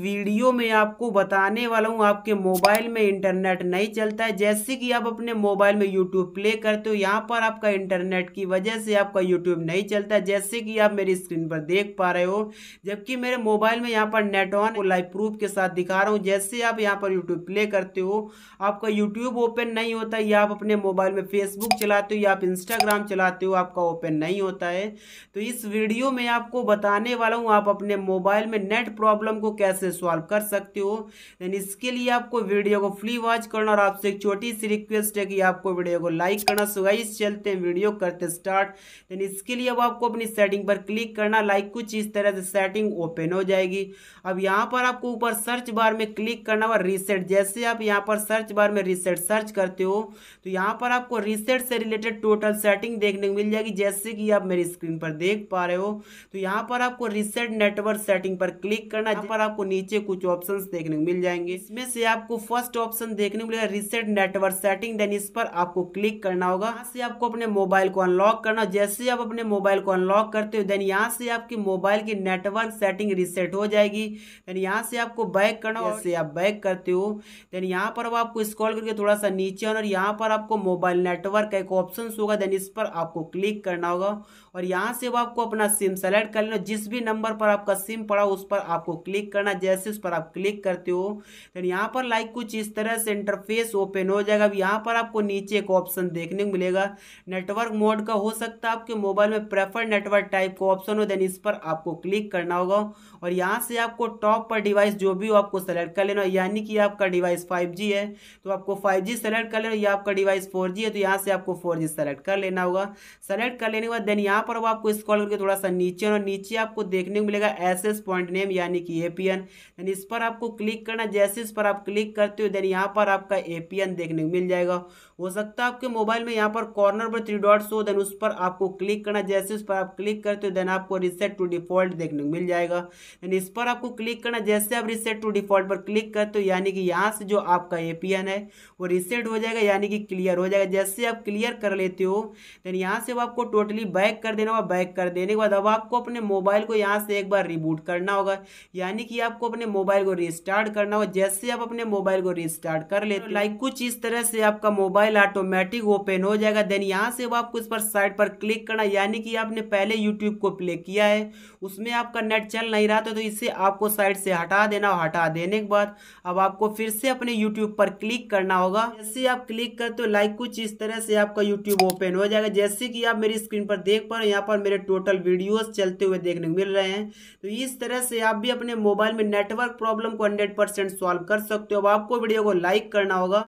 video में आपको बताने वाला हूँ आपके मोबाइल में इंटरनेट नहीं चलता है जैसे कि आप अपने मोबाइल में यूट्यूब प्ले करते हो यहाँ पर आपका इंटरनेट की वजह से आपका यूट्यूब नहीं चलता है जैसे कि आप मेरी स्क्रीन पर देख पा रहे हो जबकि मेरे मोबाइल में यहाँ पर नेट ऑन लाइव प्रूफ के साथ दिखा रहा हूँ जैसे आप यहाँ पर यूट्यूब प्ले करते हो आपका यूट्यूब ओपन नहीं होता या आप अपने मोबाइल में फेसबुक चलाते हो या आप इंस्टाग्राम चलाते हो आपका ओपन नहीं होता है तो इस वीडियो में आपको बताने वाला हूँ आप अपने मोबाइल में नेट प्रॉब्लम को कैसे से सॉल्व कर सकते हो देन इसके लिए आपको वीडियो को फ्री वॉच करना और आपसे एक छोटी सी रिक्वेस्ट है कि आपको वीडियो को लाइक करना सो गाइस चलते हैं वीडियो करते स्टार्ट देन इसके लिए अब आपको अपनी सेटिंग पर क्लिक करना लाइक कुछ इस तरह से सेटिंग ओपन हो जाएगी अब यहाँ पर आपको ऊपर सर्च बार में क्लिक करना और रिसेट जैसे आप यहाँ पर सर्च बार में रिसेट सर्च करते हो तो यहाँ पर आपको रिसेट से रिलेटेड टोटल सेटिंग देखने को मिल जाएगी जैसे कि आप मेरी स्क्रीन पर देख पा रहे हो तो यहाँ पर आपको रिसेट नेटवर्क सेटिंग पर क्लिक करना यहाँ पर आपको नीचे कुछ ऑप्शन देखने को मिल जाएंगे इसमें से आपको फर्स्ट ऑप्शन देखने को मिलेगा रिसेट नेटवर्क सेटिंग देन इस पर आपको क्लिक करना होगा यहाँ से आपको अपने मोबाइल को अनलॉक करना जैसे आप अपने मोबाइल को अनलॉक करते हो देन यहाँ से आपके मोबाइल की नेटवर्क सेटिंग रिसेट हो जाएगी देन यहाँ से आपको बैक करना जैसे आप बैक करते हो देन यहाँ पर आपको स्क्रॉल करके थोड़ा सा नीचे आना और यहाँ पर आपको मोबाइल नेटवर्क का एक ऑप्शन होगा देन इस पर आपको क्लिक करना होगा और यहाँ से आपको अपना सिम सेलेक्ट कर लेना जिस भी नंबर पर आपका सिम पड़ा उस पर आपको क्लिक करना जैसे उस पर आप क्लिक करते हो तो यहाँ पर लाइक कुछ इस तरह से इंटरफेस ओपन हो जाएगा अब यहाँ पर आपको नीचे एक ऑप्शन देखने को मिलेगा नेटवर्क मोड का हो सकता है आपके मोबाइल में प्रेफर नेटवर्क टाइप का ऑप्शन हो देन इस पर आपको क्लिक करना होगा और यहाँ से आपको टॉप पर डिवाइस जो भी हो आपको सेलेक्ट कर लेना यानी कि आपका डिवाइस फाइव है तो आपको 5G सेलेक्ट कर लेना या आपका डिवाइस फोर है तो यहाँ से आपको 4G सेलेक्ट कर लेना होगा सेलेक्ट कर लेने के बाद देन यहाँ पर अब आपको स्क्रॉल करके थोड़ा सा नीचे और नीचे आपको देखने को मिलेगा एस पॉइंट नेम यानी कि एपीएन देन इस पर आपको क्लिक करना जैसे इस पर आप क्लिक करते हो देन यहाँ पर आपका एपीएन देखने को मिल जाएगा हो सकता है आपके मोबाइल में यहाँ पर कॉर्नर पर थ्री डॉट्स हो देन उस पर आपको क्लिक करना जैसे उस पर आप क्लिक करते हो देन आपको रिसेट टू डिफॉल्ट देखने को मिल जाएगा देन इस पर आपको क्लिक करना जैसे आप रिसेट टू डिफॉल्ट पर क्लिक करते हो यानी कि यहाँ से जो आपका एपीएन है वो रिसेट हो जाएगा यानी कि क्लियर हो जाएगा जैसे आप क्लियर कर लेते हो देन यहाँ से आपको टोटली बैक कर देना होगा बैक कर देने के बाद अब आपको अपने मोबाइल को यहाँ से एक बार रिबूट करना होगा यानी कि आप आपको अपने मोबाइल को रिस्टार्ट करना हो जैसे आप अपने मोबाइल को रिस्टार्ट कर ले तो लाइक कुछ इस तरह से आपका मोबाइल ऑटोमेटिक ओपन हो जाएगा देन यहाँ से आपको इस पर साइड पर क्लिक करना यानी कि आपने पहले यूट्यूब को प्ले किया है उसमें आपका नेट चल नहीं रहा था तो इसे आपको साइड से हटा देना और हटा देने के बाद अब आपको फिर से अपने यूट्यूब पर क्लिक करना होगा जैसे आप क्लिक करते हो लाइक कुछ इस तरह से आपका यूट्यूब ओपन हो जाएगा जैसे कि आप मेरी स्क्रीन पर देख पा रहे हो यहाँ पर मेरे टोटल वीडियोस चलते हुए देखने को मिल रहे हैं तो इस तरह से आप भी अपने मोबाइल में नेटवर्क प्रॉब्लम को हंड्रेड परसेंट सॉल्व कर सकते हो अब आपको वीडियो को लाइक करना होगा